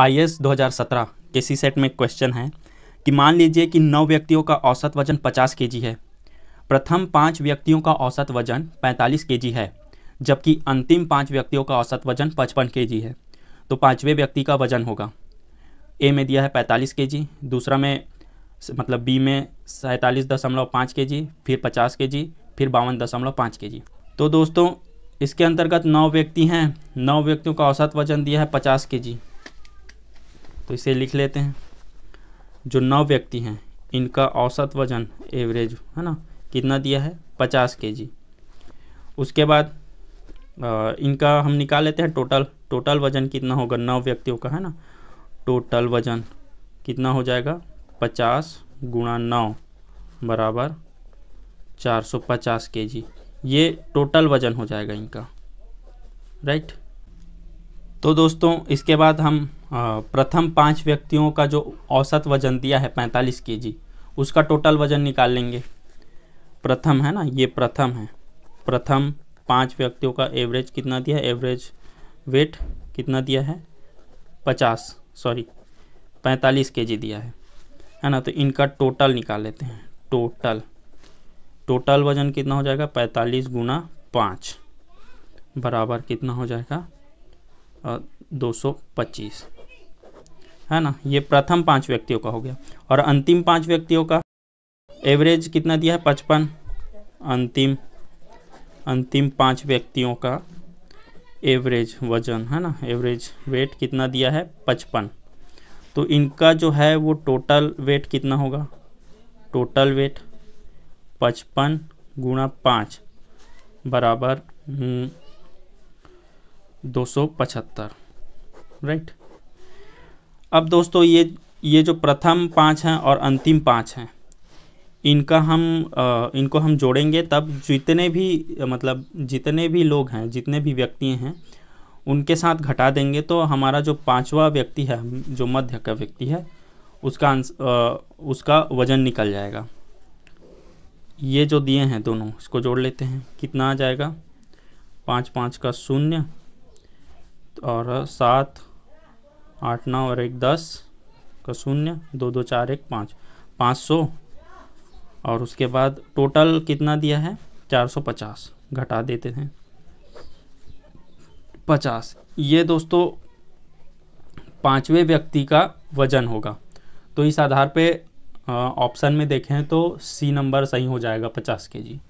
I S दो हज़ार सत्रह के सी सेट में क्वेश्चन है कि मान लीजिए कि नौ व्यक्तियों का औसत वजन पचास के जी है प्रथम पाँच व्यक्तियों का औसत वजन पैंतालीस के जी है जबकि अंतिम पाँच व्यक्तियों का औसत वजन पचपन के जी है तो पाँचवें व्यक्ति का वजन होगा ए में दिया है पैंतालीस के जी दूसरा में मतलब बी में सैंतालीस दशमलव पाँच के जी फिर पचास के जी फिर बावन दशमलव पाँच के जी तो दोस्तों इसके अंतर्गत नौ व्यक्ति हैं नौ व्यक्तियों का औसत वजन दिया है पचास के जी तो इसे लिख लेते हैं जो नौ व्यक्ति हैं इनका औसत वजन एवरेज है ना कितना दिया है पचास के जी उसके बाद आ, इनका हम निकाल लेते हैं टोटल टोटल वज़न कितना होगा नौ व्यक्तियों का है ना टोटल वज़न कितना हो जाएगा पचास गुणा नौ बराबर चार सौ पचास के जी ये टोटल वज़न हो जाएगा इनका राइट तो दोस्तों इसके बाद हम प्रथम पाँच व्यक्तियों का जो औसत वजन दिया है पैंतालीस के उसका टोटल वजन निकाल लेंगे प्रथम है ना ये प्रथम है प्रथम पाँच व्यक्तियों का एवरेज कितना दिया है एवरेज वेट कितना दिया है पचास सॉरी पैंतालीस के दिया है है ना तो इनका टोटल निकाल लेते हैं टोटल टोटल वज़न कितना हो जाएगा पैंतालीस गुना पाँच बराबर कितना हो जाएगा दो सौ पच्चीस है ना ये प्रथम पांच व्यक्तियों का हो गया और अंतिम पांच व्यक्तियों का एवरेज कितना दिया है पचपन अंतिम अंतिम पांच व्यक्तियों का एवरेज वजन है ना एवरेज वेट कितना दिया है पचपन तो इनका जो है वो टोटल वेट कितना होगा टोटल वेट पचपन गुणा पाँच बराबर हम्म, दो सौ पचहत्तर राइट अब दोस्तों ये ये जो प्रथम पाँच हैं और अंतिम पाँच हैं इनका हम इनको हम जोड़ेंगे तब जितने भी मतलब जितने भी लोग हैं जितने भी व्यक्ति हैं उनके साथ घटा देंगे तो हमारा जो पांचवा व्यक्ति है जो मध्य का व्यक्ति है उसका उसका वज़न निकल जाएगा ये जो दिए हैं दोनों इसको जोड़ लेते हैं कितना आ जाएगा पाँच पाँच का शून्य और सात आठ नौ और एक दस का शून्य दो दो चार एक पाँच पाँच सौ और उसके बाद टोटल कितना दिया है चार सौ पचास घटा देते हैं पचास ये दोस्तों पांचवे व्यक्ति का वजन होगा तो इस आधार पे ऑप्शन में देखें तो सी नंबर सही हो जाएगा पचास के जी